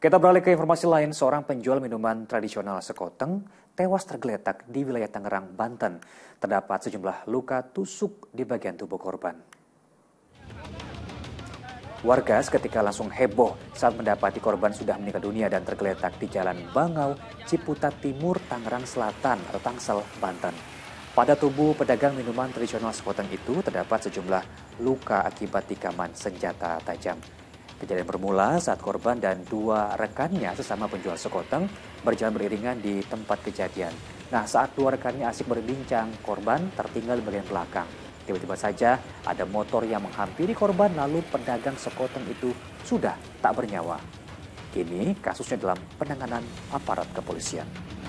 Kita beralih ke informasi lain, seorang penjual minuman tradisional sekoteng tewas tergeletak di wilayah Tangerang, Banten. Terdapat sejumlah luka tusuk di bagian tubuh korban. Warga seketika langsung heboh saat mendapati korban sudah meninggal dunia dan tergeletak di Jalan Bangau, Ciputat Timur, Tangerang Selatan, atau Tangsel, Banten. Pada tubuh pedagang minuman tradisional sekoteng itu terdapat sejumlah luka akibat tikaman senjata tajam. Kejadian bermula saat korban dan dua rekannya sesama penjual sekoteng berjalan beriringan di tempat kejadian. Nah, saat dua rekannya asik berbincang, korban tertinggal di bagian belakang. Tiba-tiba saja ada motor yang menghampiri korban lalu pedagang sekoteng itu sudah tak bernyawa. Kini kasusnya dalam penanganan aparat kepolisian.